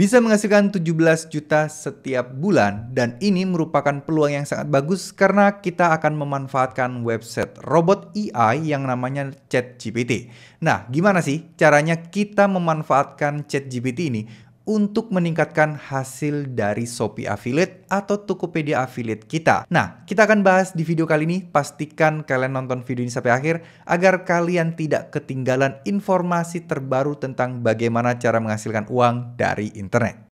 bisa menghasilkan 17 juta setiap bulan dan ini merupakan peluang yang sangat bagus karena kita akan memanfaatkan website robot AI e yang namanya ChatGPT. Nah, gimana sih caranya kita memanfaatkan ChatGPT ini untuk meningkatkan hasil dari Shopee Affiliate atau Tokopedia Affiliate kita. Nah, kita akan bahas di video kali ini. Pastikan kalian nonton video ini sampai akhir agar kalian tidak ketinggalan informasi terbaru tentang bagaimana cara menghasilkan uang dari internet.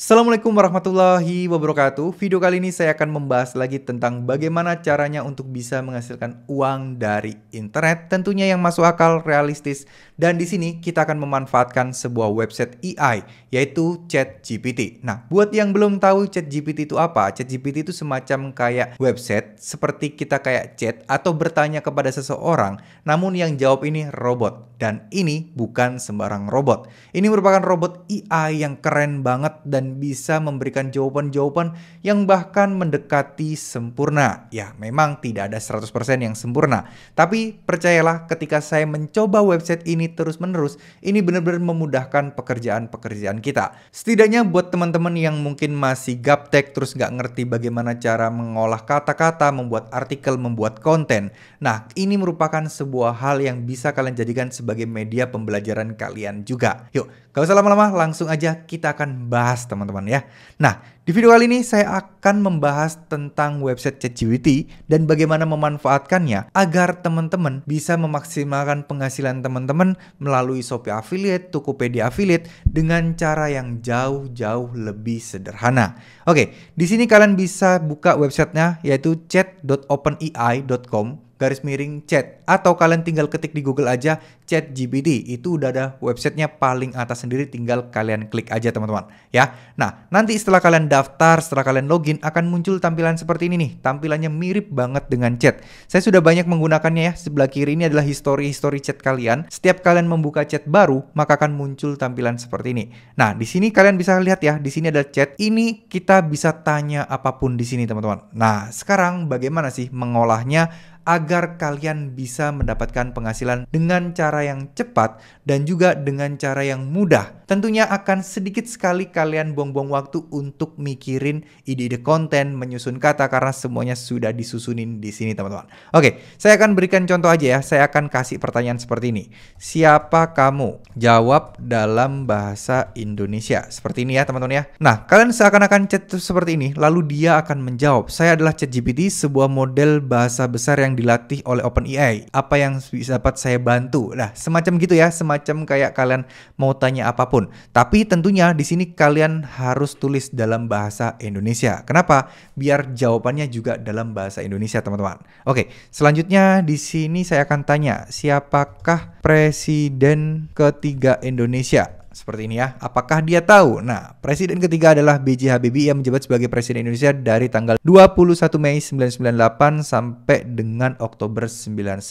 Assalamualaikum warahmatullahi wabarakatuh. Video kali ini saya akan membahas lagi tentang bagaimana caranya untuk bisa menghasilkan uang dari internet, tentunya yang masuk akal, realistis. Dan di sini kita akan memanfaatkan sebuah website AI yaitu ChatGPT. Nah, buat yang belum tahu ChatGPT itu apa, ChatGPT itu semacam kayak website seperti kita kayak chat atau bertanya kepada seseorang, namun yang jawab ini robot dan ini bukan sembarang robot. Ini merupakan robot AI yang keren banget dan bisa memberikan jawaban-jawaban yang bahkan mendekati sempurna. Ya, memang tidak ada 100% yang sempurna. Tapi percayalah ketika saya mencoba website ini terus-menerus, ini benar-benar memudahkan pekerjaan-pekerjaan kita. Setidaknya buat teman-teman yang mungkin masih gaptek terus nggak ngerti bagaimana cara mengolah kata-kata, membuat artikel, membuat konten. Nah, ini merupakan sebuah hal yang bisa kalian jadikan sebagai media pembelajaran kalian juga. Yuk, Gak usah lama-lama, langsung aja kita akan bahas teman-teman ya. Nah, di video kali ini saya akan membahas tentang website ChatGPT dan bagaimana memanfaatkannya agar teman-teman bisa memaksimalkan penghasilan teman-teman melalui Shopee Affiliate, Tokopedia Affiliate dengan cara yang jauh-jauh lebih sederhana. Oke, di sini kalian bisa buka websitenya yaitu chat.openai.com garis miring chat atau kalian tinggal ketik di Google aja chat GPT itu udah ada websitenya paling atas sendiri tinggal kalian klik aja teman-teman ya nah nanti setelah kalian daftar setelah kalian login akan muncul tampilan seperti ini nih tampilannya mirip banget dengan chat saya sudah banyak menggunakannya ya sebelah kiri ini adalah history history chat kalian setiap kalian membuka chat baru maka akan muncul tampilan seperti ini nah di sini kalian bisa lihat ya di sini ada chat ini kita bisa tanya apapun di sini teman-teman nah sekarang bagaimana sih mengolahnya agar kalian bisa mendapatkan penghasilan dengan cara yang cepat dan juga dengan cara yang mudah. Tentunya akan sedikit sekali kalian buang-buang waktu untuk mikirin ide-ide konten, menyusun kata karena semuanya sudah disusunin di sini teman-teman. Oke, saya akan berikan contoh aja ya. Saya akan kasih pertanyaan seperti ini. Siapa kamu? Jawab dalam bahasa Indonesia. Seperti ini ya teman-teman ya. Nah, kalian seakan-akan chat seperti ini, lalu dia akan menjawab, saya adalah ChatGPT, sebuah model bahasa besar yang yang dilatih oleh OpenAI, apa yang dapat saya bantu. Nah, semacam gitu ya, semacam kayak kalian mau tanya apapun. Tapi tentunya di sini kalian harus tulis dalam bahasa Indonesia. Kenapa? Biar jawabannya juga dalam bahasa Indonesia, teman-teman. Oke, selanjutnya di sini saya akan tanya, siapakah presiden ketiga Indonesia? seperti ini ya. Apakah dia tahu? Nah, presiden ketiga adalah B.J. Habibie yang menjabat sebagai presiden Indonesia dari tanggal 21 Mei 1998 sampai dengan Oktober 99.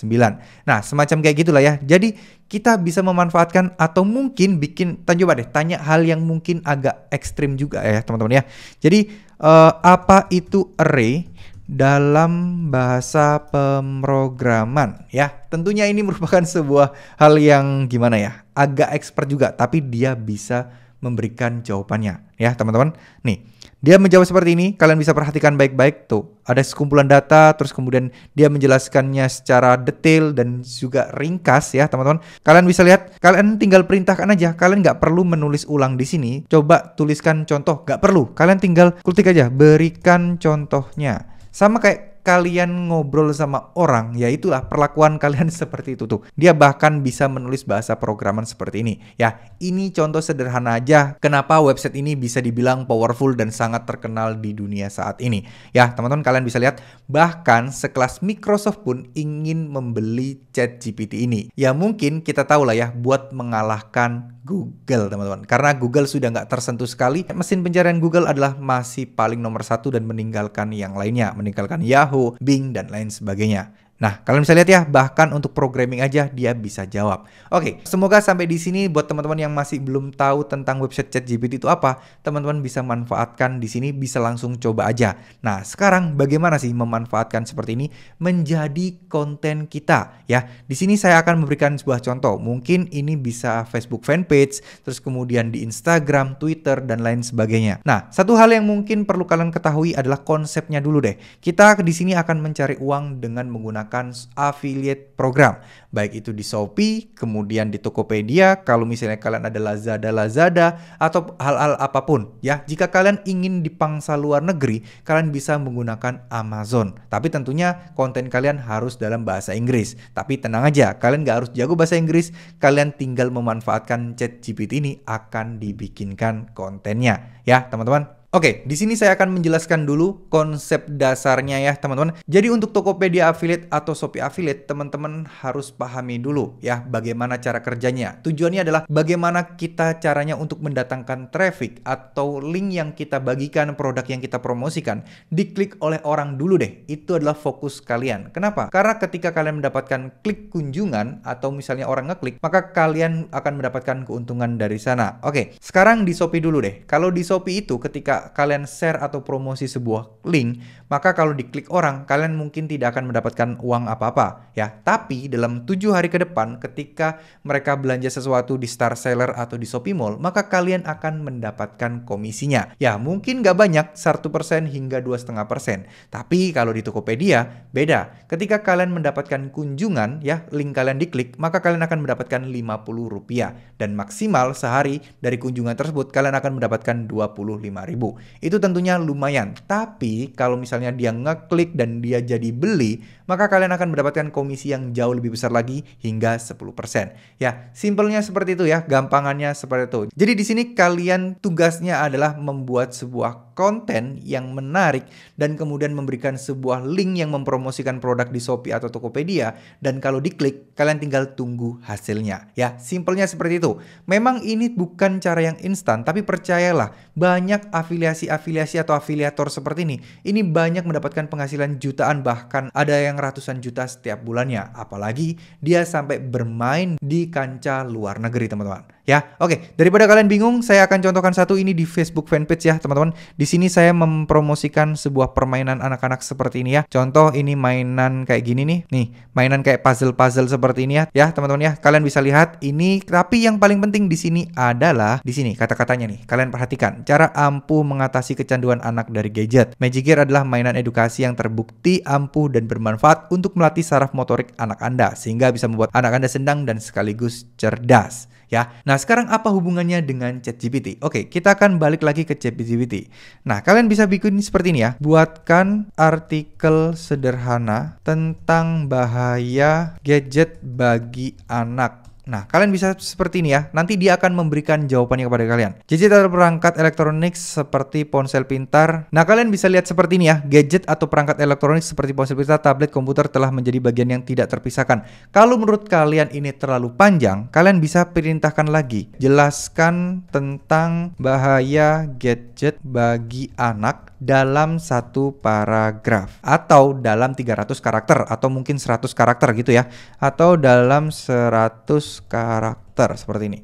Nah, semacam kayak gitulah ya. Jadi kita bisa memanfaatkan atau mungkin bikin tanya coba deh tanya hal yang mungkin agak ekstrim juga ya teman-teman ya. Jadi uh, apa itu array? dalam bahasa pemrograman ya. Tentunya ini merupakan sebuah hal yang gimana ya, agak expert juga tapi dia bisa memberikan jawabannya ya, teman-teman. Nih, dia menjawab seperti ini, kalian bisa perhatikan baik-baik tuh. Ada sekumpulan data terus kemudian dia menjelaskannya secara detail dan juga ringkas ya, teman-teman. Kalian bisa lihat, kalian tinggal perintahkan aja. Kalian nggak perlu menulis ulang di sini. Coba tuliskan contoh, nggak perlu. Kalian tinggal klik aja, berikan contohnya sama kayak kalian ngobrol sama orang, ya itulah perlakuan kalian seperti itu tuh. Dia bahkan bisa menulis bahasa programan seperti ini. Ya, ini contoh sederhana aja kenapa website ini bisa dibilang powerful dan sangat terkenal di dunia saat ini. Ya, teman-teman kalian bisa lihat bahkan sekelas Microsoft pun ingin membeli ChatGPT ini. Ya mungkin kita tahu lah ya buat mengalahkan Google teman-teman. Karena Google sudah nggak tersentuh sekali, mesin pencarian Google adalah masih paling nomor satu dan meninggalkan yang lainnya, meninggalkan Yahoo Netanyahu, Bing, dan lain sebagainya. Nah, kalian bisa lihat ya, bahkan untuk programming aja dia bisa jawab. Oke, okay, semoga sampai di sini buat teman-teman yang masih belum tahu tentang website ChatGPT itu apa, teman-teman bisa manfaatkan di sini, bisa langsung coba aja. Nah, sekarang bagaimana sih memanfaatkan seperti ini menjadi konten kita ya? Di sini saya akan memberikan sebuah contoh. Mungkin ini bisa Facebook fanpage, terus kemudian di Instagram, Twitter dan lain sebagainya. Nah, satu hal yang mungkin perlu kalian ketahui adalah konsepnya dulu deh. Kita di sini akan mencari uang dengan menggunakan menggunakan affiliate program. Baik itu di Shopee, kemudian di Tokopedia, kalau misalnya kalian ada Lazada, Lazada, atau hal-hal apapun ya. Jika kalian ingin dipangsa luar negeri, kalian bisa menggunakan Amazon. Tapi tentunya konten kalian harus dalam bahasa Inggris. Tapi tenang aja, kalian nggak harus jago bahasa Inggris, kalian tinggal memanfaatkan chat GPT ini akan dibikinkan kontennya. Ya teman-teman, Oke, di sini saya akan menjelaskan dulu konsep dasarnya ya teman-teman. Jadi untuk Tokopedia Affiliate atau Shopee Affiliate, teman-teman harus pahami dulu ya bagaimana cara kerjanya. Tujuannya adalah bagaimana kita caranya untuk mendatangkan traffic atau link yang kita bagikan, produk yang kita promosikan, diklik oleh orang dulu deh. Itu adalah fokus kalian. Kenapa? Karena ketika kalian mendapatkan klik kunjungan atau misalnya orang ngeklik, maka kalian akan mendapatkan keuntungan dari sana. Oke, sekarang di Shopee dulu deh. Kalau di Shopee itu ketika kalian share atau promosi sebuah link, maka kalau diklik orang, kalian mungkin tidak akan mendapatkan uang apa-apa ya. Tapi dalam tujuh hari ke depan ketika mereka belanja sesuatu di Star Seller atau di Shopee Mall, maka kalian akan mendapatkan komisinya. Ya mungkin nggak banyak, 1% hingga 2,5%. Tapi kalau di Tokopedia, beda. Ketika kalian mendapatkan kunjungan, ya link kalian diklik, maka kalian akan mendapatkan Rp50. Dan maksimal sehari dari kunjungan tersebut, kalian akan mendapatkan Rp25.000 itu tentunya lumayan. Tapi kalau misalnya dia ngeklik dan dia jadi beli, maka kalian akan mendapatkan komisi yang jauh lebih besar lagi hingga 10%. Ya, simpelnya seperti itu ya, gampangannya seperti itu. Jadi di sini kalian tugasnya adalah membuat sebuah konten yang menarik dan kemudian memberikan sebuah link yang mempromosikan produk di Shopee atau Tokopedia dan kalau diklik kalian tinggal tunggu hasilnya. Ya, simpelnya seperti itu. Memang ini bukan cara yang instan, tapi percayalah banyak afiliasi-afiliasi atau afiliator seperti ini ini banyak mendapatkan penghasilan jutaan bahkan ada yang ratusan juta setiap bulannya, apalagi dia sampai bermain di kancah luar negeri teman-teman ya. Oke, daripada kalian bingung, saya akan contohkan satu ini di Facebook fanpage ya, teman-teman. Di sini saya mempromosikan sebuah permainan anak-anak seperti ini ya. Contoh ini mainan kayak gini nih. Nih, mainan kayak puzzle-puzzle seperti ini ya, ya, teman-teman ya. Kalian bisa lihat ini tapi yang paling penting di sini adalah di sini kata-katanya nih. Kalian perhatikan cara ampuh mengatasi kecanduan anak dari gadget. Magic Gear adalah mainan edukasi yang terbukti ampuh dan bermanfaat untuk melatih saraf motorik anak Anda sehingga bisa membuat anak Anda senang dan sekaligus cerdas ya. Nah, sekarang apa hubungannya dengan ChatGPT? Oke, kita akan balik lagi ke ChatGPT. Nah, kalian bisa bikin seperti ini ya. Buatkan artikel sederhana tentang bahaya gadget bagi anak Nah, kalian bisa seperti ini ya. Nanti dia akan memberikan jawabannya kepada kalian. gadget atau perangkat elektronik seperti ponsel pintar. Nah, kalian bisa lihat seperti ini ya. Gadget atau perangkat elektronik seperti ponsel pintar, tablet, komputer telah menjadi bagian yang tidak terpisahkan. Kalau menurut kalian ini terlalu panjang, kalian bisa perintahkan lagi. Jelaskan tentang bahaya gadget bagi anak dalam satu paragraf atau dalam 300 karakter atau mungkin 100 karakter gitu ya atau dalam 100 karakter seperti ini.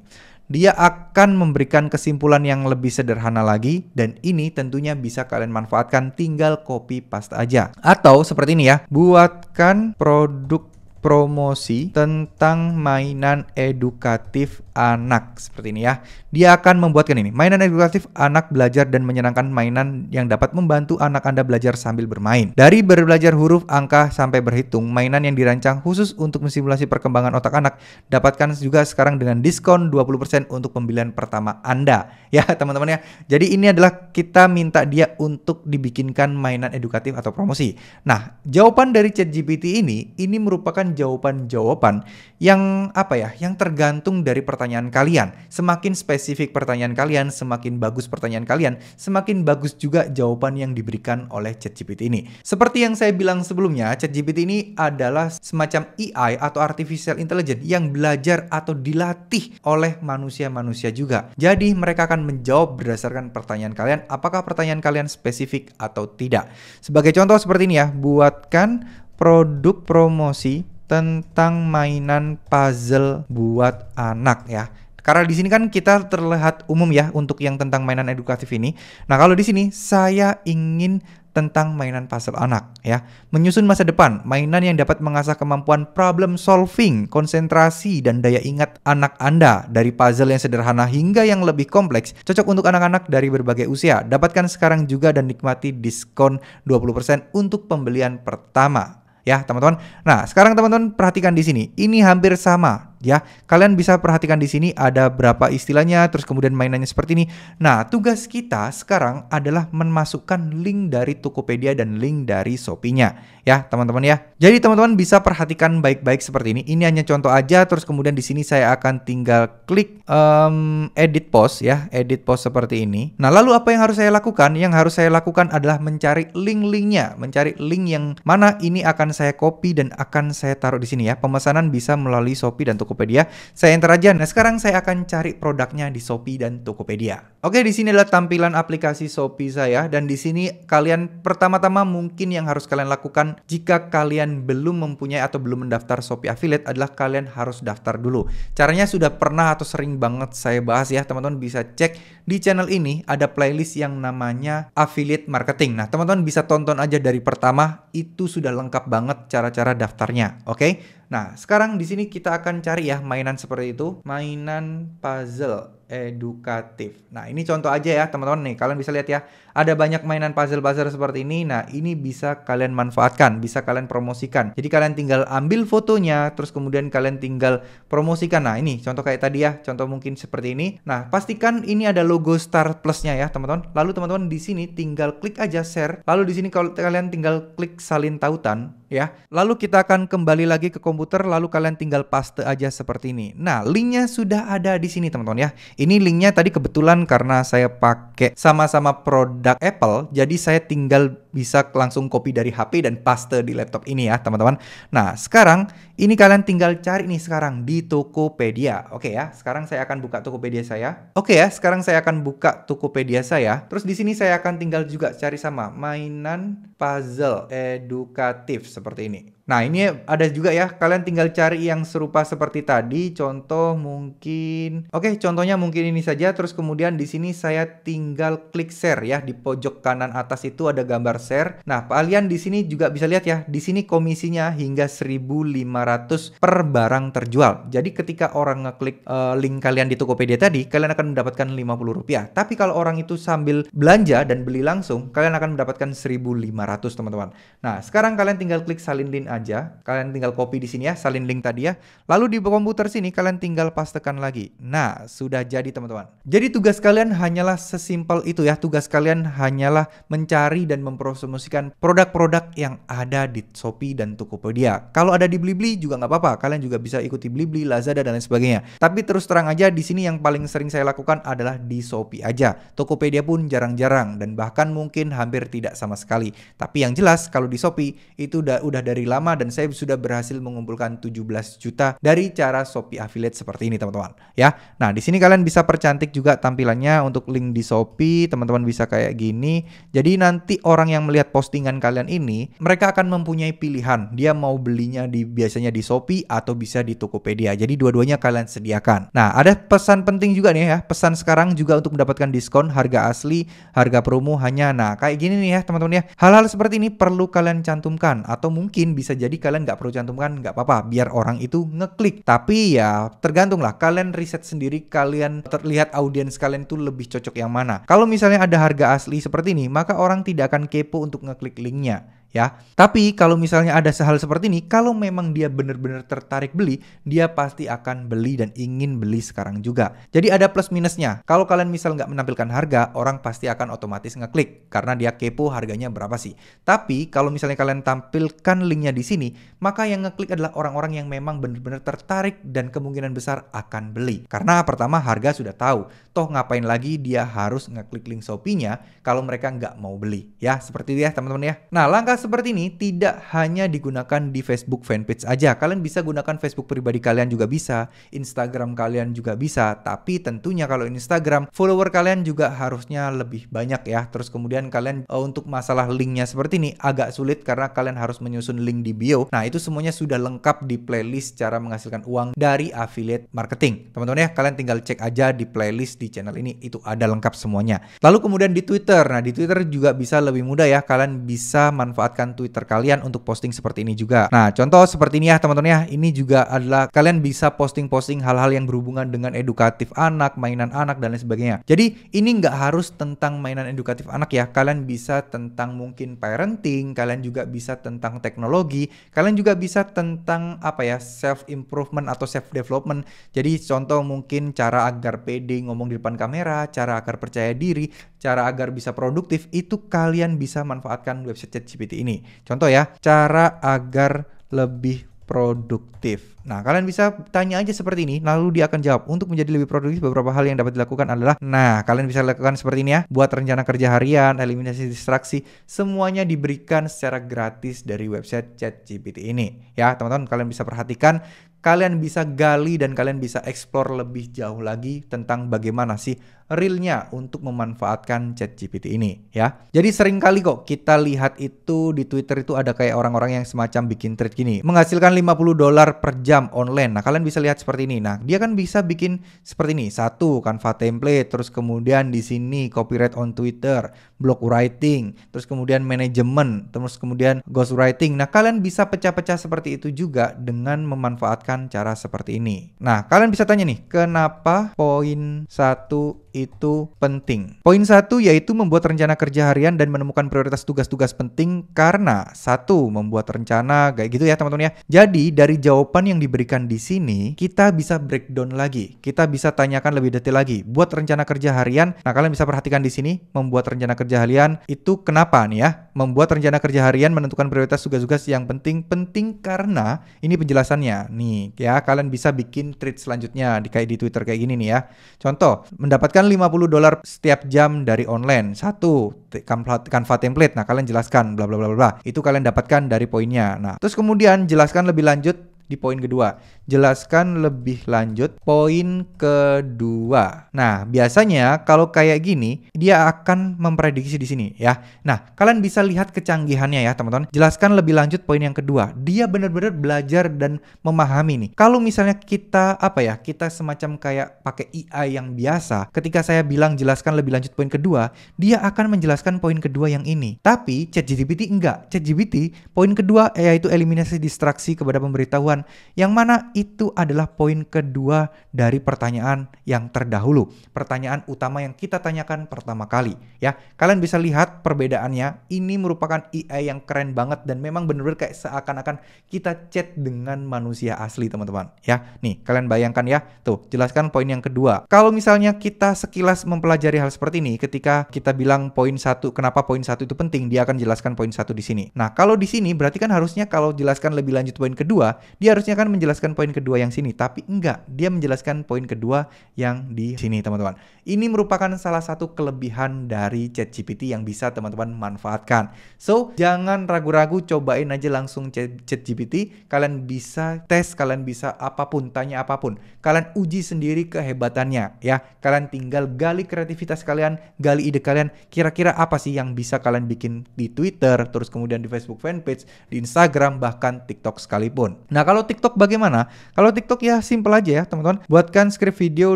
Dia akan memberikan kesimpulan yang lebih sederhana lagi dan ini tentunya bisa kalian manfaatkan tinggal copy paste aja. Atau seperti ini ya, buatkan produk promosi tentang mainan edukatif anak seperti ini ya. Dia akan membuatkan ini, mainan edukatif anak belajar dan menyenangkan mainan yang dapat membantu anak Anda belajar sambil bermain. Dari berbelajar huruf, angka sampai berhitung, mainan yang dirancang khusus untuk mensimulasi perkembangan otak anak dapatkan juga sekarang dengan diskon 20% untuk pembelian pertama Anda. Ya, teman-teman ya. Jadi ini adalah kita minta dia untuk dibikinkan mainan edukatif atau promosi. Nah, jawaban dari ChatGPT ini ini merupakan jawaban-jawaban yang apa ya, yang tergantung dari pertanyaan kalian. Semakin spesifik pertanyaan kalian, semakin bagus pertanyaan kalian, semakin bagus juga jawaban yang diberikan oleh ChatGPT ini. Seperti yang saya bilang sebelumnya, ChatGPT ini adalah semacam AI atau artificial intelligence yang belajar atau dilatih oleh manusia-manusia juga. Jadi mereka akan menjawab berdasarkan pertanyaan kalian, apakah pertanyaan kalian spesifik atau tidak. Sebagai contoh seperti ini ya, buatkan produk promosi tentang mainan puzzle buat anak ya. Karena di sini kan kita terlihat umum ya untuk yang tentang mainan edukatif ini. Nah, kalau di sini saya ingin tentang mainan puzzle anak ya. Menyusun masa depan, mainan yang dapat mengasah kemampuan problem solving, konsentrasi dan daya ingat anak Anda dari puzzle yang sederhana hingga yang lebih kompleks, cocok untuk anak-anak dari berbagai usia. Dapatkan sekarang juga dan nikmati diskon 20% untuk pembelian pertama ya teman-teman. Nah sekarang teman-teman perhatikan di sini, ini hampir sama ya. Kalian bisa perhatikan di sini ada berapa istilahnya, terus kemudian mainannya seperti ini. Nah, tugas kita sekarang adalah memasukkan link dari Tokopedia dan link dari Shopee-nya, ya teman-teman ya. Jadi teman-teman bisa perhatikan baik-baik seperti ini. Ini hanya contoh aja, terus kemudian di sini saya akan tinggal klik um, edit post ya, edit post seperti ini. Nah, lalu apa yang harus saya lakukan? Yang harus saya lakukan adalah mencari link-linknya, mencari link yang mana ini akan saya copy dan akan saya taruh di sini ya. Pemesanan bisa melalui Shopee dan Tokopedia Tokopedia, saya enter aja. Nah, sekarang saya akan cari produknya di Shopee dan Tokopedia. Oke, di sini adalah tampilan aplikasi Shopee saya dan di sini kalian pertama-tama mungkin yang harus kalian lakukan jika kalian belum mempunyai atau belum mendaftar Shopee Affiliate adalah kalian harus daftar dulu. Caranya sudah pernah atau sering banget saya bahas ya, teman-teman bisa cek di channel ini ada playlist yang namanya Affiliate Marketing. Nah, teman-teman bisa tonton aja dari pertama, itu sudah lengkap banget cara-cara daftarnya, oke? Okay? Nah, sekarang di sini kita akan cari ya mainan seperti itu, mainan puzzle edukatif. Nah, ini contoh aja ya, teman-teman nih. Kalian bisa lihat ya, ada banyak mainan puzzle-puzzle seperti ini. Nah, ini bisa kalian manfaatkan, bisa kalian promosikan. Jadi kalian tinggal ambil fotonya, terus kemudian kalian tinggal promosikan. Nah, ini contoh kayak tadi ya, contoh mungkin seperti ini. Nah, pastikan ini ada logo Star Plus-nya ya, teman-teman. Lalu teman-teman di sini tinggal klik aja share. Lalu di sini kalau kalian tinggal klik salin tautan ya. Lalu kita akan kembali lagi ke komputer lalu kalian tinggal paste aja seperti ini. Nah, linknya sudah ada di sini teman-teman ya. Ini linknya tadi kebetulan karena saya pakai sama-sama produk Apple, jadi saya tinggal bisa langsung copy dari HP dan paste di laptop ini ya teman-teman. Nah sekarang ini kalian tinggal cari nih sekarang di Tokopedia. Oke ya, sekarang saya akan buka Tokopedia saya. Oke ya, sekarang saya akan buka Tokopedia saya. Terus di sini saya akan tinggal juga cari sama mainan puzzle edukatif seperti ini. Nah, ini ada juga ya. Kalian tinggal cari yang serupa seperti tadi. Contoh mungkin Oke, contohnya mungkin ini saja. Terus kemudian di sini saya tinggal klik share ya di pojok kanan atas itu ada gambar share. Nah, kalian di sini juga bisa lihat ya, di sini komisinya hingga 1.500 per barang terjual. Jadi ketika orang ngeklik uh, link kalian di Tokopedia tadi, kalian akan mendapatkan Rp50. Tapi kalau orang itu sambil belanja dan beli langsung, kalian akan mendapatkan 1.500, teman-teman. Nah, sekarang kalian tinggal klik salin link aja. Kalian tinggal copy di sini ya, salin link tadi ya. Lalu di komputer sini kalian tinggal pastekan lagi. Nah, sudah jadi, teman-teman. Jadi tugas kalian hanyalah sesimpel itu ya. Tugas kalian hanyalah mencari dan memproses mempromosikan produk-produk yang ada di Shopee dan Tokopedia. Kalau ada di Blibli juga nggak apa-apa, kalian juga bisa ikuti Blibli, Lazada dan lain sebagainya. Tapi terus terang aja di sini yang paling sering saya lakukan adalah di Shopee aja. Tokopedia pun jarang-jarang dan bahkan mungkin hampir tidak sama sekali. Tapi yang jelas kalau di Shopee itu udah, udah dari lama dan saya sudah berhasil mengumpulkan 17 juta dari cara Shopee affiliate seperti ini teman-teman ya. Nah, di sini kalian bisa percantik juga tampilannya untuk link di Shopee, teman-teman bisa kayak gini. Jadi nanti orang yang melihat postingan kalian ini, mereka akan mempunyai pilihan. Dia mau belinya di biasanya di Shopee atau bisa di Tokopedia. Jadi dua-duanya kalian sediakan. Nah, ada pesan penting juga nih ya. Pesan sekarang juga untuk mendapatkan diskon harga asli, harga promo hanya. Nah, kayak gini nih ya teman-teman ya. Hal-hal seperti ini perlu kalian cantumkan atau mungkin bisa jadi kalian nggak perlu cantumkan, nggak apa-apa. Biar orang itu ngeklik. Tapi ya tergantung lah kalian riset sendiri, kalian terlihat audiens kalian itu lebih cocok yang mana. Kalau misalnya ada harga asli seperti ini, maka orang tidak akan kepo kepo untuk ngeklik linknya ya. Tapi kalau misalnya ada sehal seperti ini, kalau memang dia benar-benar tertarik beli, dia pasti akan beli dan ingin beli sekarang juga. Jadi ada plus minusnya. Kalau kalian misal nggak menampilkan harga, orang pasti akan otomatis ngeklik karena dia kepo harganya berapa sih. Tapi kalau misalnya kalian tampilkan linknya di sini, maka yang ngeklik adalah orang-orang yang memang benar-benar tertarik dan kemungkinan besar akan beli. Karena pertama harga sudah tahu, toh ngapain lagi dia harus ngeklik link Shopee-nya kalau mereka nggak mau beli. Ya, seperti itu ya teman-teman ya. Nah, langkah seperti ini tidak hanya digunakan di Facebook fanpage aja. Kalian bisa gunakan Facebook pribadi kalian juga bisa, Instagram kalian juga bisa. Tapi tentunya kalau Instagram, follower kalian juga harusnya lebih banyak ya. Terus kemudian kalian uh, untuk masalah linknya seperti ini agak sulit karena kalian harus menyusun link di bio. Nah itu semuanya sudah lengkap di playlist cara menghasilkan uang dari affiliate marketing. Teman-teman ya, kalian tinggal cek aja di playlist di channel ini itu ada lengkap semuanya. Lalu kemudian di Twitter. Nah di Twitter juga bisa lebih mudah ya. Kalian bisa manfaat memanfaatkan Twitter kalian untuk posting seperti ini juga. Nah, contoh seperti ini ya teman-teman ya. Ini juga adalah kalian bisa posting-posting hal-hal yang berhubungan dengan edukatif anak, mainan anak dan lain sebagainya. Jadi, ini nggak harus tentang mainan edukatif anak ya. Kalian bisa tentang mungkin parenting, kalian juga bisa tentang teknologi, kalian juga bisa tentang apa ya? self improvement atau self development. Jadi, contoh mungkin cara agar pede ngomong di depan kamera, cara agar percaya diri cara agar bisa produktif itu kalian bisa manfaatkan website ChatGPT ini. Contoh ya, cara agar lebih produktif. Nah, kalian bisa tanya aja seperti ini, lalu dia akan jawab. Untuk menjadi lebih produktif, beberapa hal yang dapat dilakukan adalah, nah, kalian bisa lakukan seperti ini ya, buat rencana kerja harian, eliminasi distraksi, semuanya diberikan secara gratis dari website ChatGPT ini. Ya, teman-teman, kalian bisa perhatikan kalian bisa gali dan kalian bisa explore lebih jauh lagi tentang bagaimana sih realnya untuk memanfaatkan ChatGPT ini ya. Jadi sering kali kok kita lihat itu di Twitter itu ada kayak orang-orang yang semacam bikin thread gini, menghasilkan 50 dolar per jam jam online. Nah, kalian bisa lihat seperti ini. Nah, dia kan bisa bikin seperti ini. Satu, kanva template, terus kemudian di sini copyright on Twitter, blog writing, terus kemudian manajemen, terus kemudian ghost writing. Nah, kalian bisa pecah-pecah seperti itu juga dengan memanfaatkan cara seperti ini. Nah, kalian bisa tanya nih, kenapa poin satu itu penting. Poin satu yaitu membuat rencana kerja harian dan menemukan prioritas tugas-tugas penting karena satu membuat rencana kayak gitu ya teman-teman ya. Jadi dari jawaban yang diberikan di sini kita bisa breakdown lagi, kita bisa tanyakan lebih detail lagi. Buat rencana kerja harian, nah kalian bisa perhatikan di sini membuat rencana kerja harian itu kenapa nih ya? Membuat rencana kerja harian menentukan prioritas tugas-tugas yang penting penting karena ini penjelasannya nih ya kalian bisa bikin tweet selanjutnya di kayak di Twitter kayak gini nih ya. Contoh mendapatkan dan 50 dolar setiap jam dari online. Satu, Canva template. Nah, kalian jelaskan bla bla bla bla. Itu kalian dapatkan dari poinnya. Nah, terus kemudian jelaskan lebih lanjut di poin kedua. Jelaskan lebih lanjut poin kedua. Nah, biasanya kalau kayak gini, dia akan memprediksi di sini ya. Nah, kalian bisa lihat kecanggihannya ya, teman-teman. Jelaskan lebih lanjut poin yang kedua. Dia benar-benar belajar dan memahami nih. Kalau misalnya kita apa ya, kita semacam kayak pakai AI yang biasa, ketika saya bilang jelaskan lebih lanjut poin kedua, dia akan menjelaskan poin kedua yang ini. Tapi ChatGPT enggak. ChatGPT poin kedua yaitu eliminasi distraksi kepada pemberitahuan Tuhan, yang mana itu adalah poin kedua dari pertanyaan yang terdahulu. Pertanyaan utama yang kita tanyakan pertama kali, ya. Kalian bisa lihat perbedaannya. Ini merupakan AI yang keren banget dan memang benar-benar kayak seakan-akan kita chat dengan manusia asli, teman-teman, ya. Nih, kalian bayangkan ya. Tuh, jelaskan poin yang kedua. Kalau misalnya kita sekilas mempelajari hal seperti ini ketika kita bilang poin satu, kenapa poin satu itu penting, dia akan jelaskan poin satu di sini. Nah, kalau di sini berarti kan harusnya kalau jelaskan lebih lanjut poin kedua, dia harusnya kan menjelaskan poin kedua yang sini, tapi enggak. Dia menjelaskan poin kedua yang di sini, teman-teman. Ini merupakan salah satu kelebihan dari Chat GPT yang bisa teman-teman manfaatkan. So, jangan ragu-ragu cobain aja langsung Chat GPT. Kalian bisa tes, kalian bisa apapun, tanya apapun. Kalian uji sendiri kehebatannya ya. Kalian tinggal gali kreativitas kalian, gali ide kalian. Kira-kira apa sih yang bisa kalian bikin di Twitter, terus kemudian di Facebook fanpage, di Instagram, bahkan TikTok sekalipun. Nah, kalau kalau TikTok bagaimana? Kalau TikTok ya simple aja ya teman-teman. Buatkan script video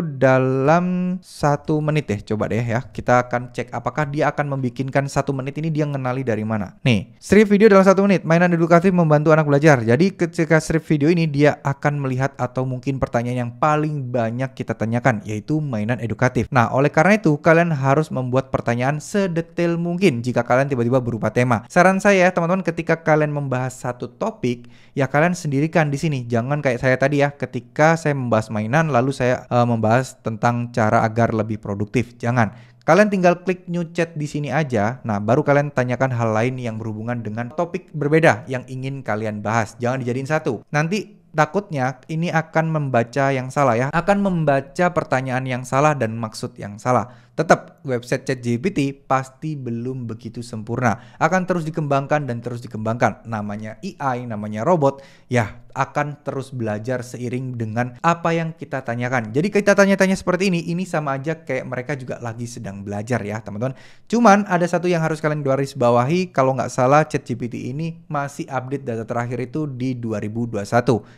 dalam satu menit deh. Coba deh ya. Kita akan cek apakah dia akan membikinkan satu menit ini dia ngenali dari mana. Nih, script video dalam satu menit. Mainan edukatif membantu anak belajar. Jadi ketika script video ini dia akan melihat atau mungkin pertanyaan yang paling banyak kita tanyakan yaitu mainan edukatif. Nah, oleh karena itu kalian harus membuat pertanyaan sedetail mungkin jika kalian tiba-tiba berupa tema. Saran saya ya teman-teman ketika kalian membahas satu topik ya kalian sendirikan di sini. Jangan kayak saya tadi ya, ketika saya membahas mainan lalu saya uh, membahas tentang cara agar lebih produktif. Jangan. Kalian tinggal klik new chat di sini aja. Nah, baru kalian tanyakan hal lain yang berhubungan dengan topik berbeda yang ingin kalian bahas. Jangan dijadiin satu. Nanti takutnya ini akan membaca yang salah ya, akan membaca pertanyaan yang salah dan maksud yang salah. Tetap, website ChatGPT pasti belum begitu sempurna. Akan terus dikembangkan dan terus dikembangkan. Namanya AI, namanya robot, ya akan terus belajar seiring dengan apa yang kita tanyakan. Jadi kita tanya-tanya seperti ini, ini sama aja kayak mereka juga lagi sedang belajar ya teman-teman. Cuman ada satu yang harus kalian garis bawahi, kalau nggak salah ChatGPT ini masih update data terakhir itu di 2021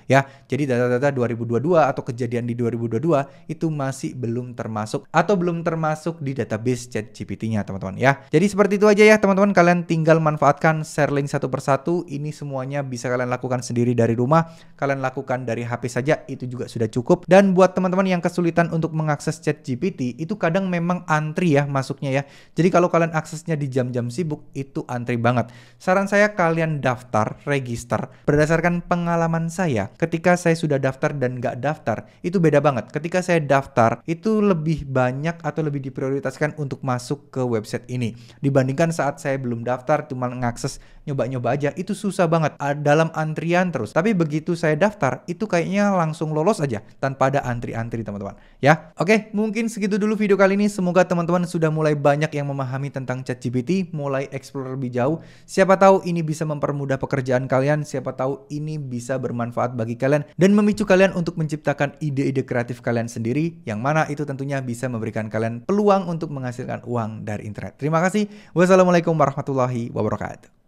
ya. Jadi data-data 2022 atau kejadian di 2022 itu masih belum termasuk atau belum termasuk masuk di database ChatGPT-nya teman-teman ya. Jadi seperti itu aja ya teman-teman, kalian tinggal manfaatkan share link satu persatu. Ini semuanya bisa kalian lakukan sendiri dari rumah, kalian lakukan dari HP saja itu juga sudah cukup. Dan buat teman-teman yang kesulitan untuk mengakses ChatGPT, itu kadang memang antri ya masuknya ya. Jadi kalau kalian aksesnya di jam-jam sibuk itu antri banget. Saran saya kalian daftar, register berdasarkan pengalaman saya. Ketika saya sudah daftar dan nggak daftar, itu beda banget. Ketika saya daftar, itu lebih banyak atau lebih diperlukan diprioritaskan untuk masuk ke website ini dibandingkan saat saya belum daftar cuma mengakses nyoba-nyoba aja itu susah banget dalam antrian terus tapi begitu saya daftar itu kayaknya langsung lolos aja tanpa ada antri-antri teman-teman ya oke mungkin segitu dulu video kali ini semoga teman-teman sudah mulai banyak yang memahami tentang chat gpt mulai explore lebih jauh siapa tahu ini bisa mempermudah pekerjaan kalian siapa tahu ini bisa bermanfaat bagi kalian dan memicu kalian untuk menciptakan ide-ide kreatif kalian sendiri yang mana itu tentunya bisa memberikan kalian peluang untuk menghasilkan uang dari internet terima kasih wassalamualaikum warahmatullahi wabarakatuh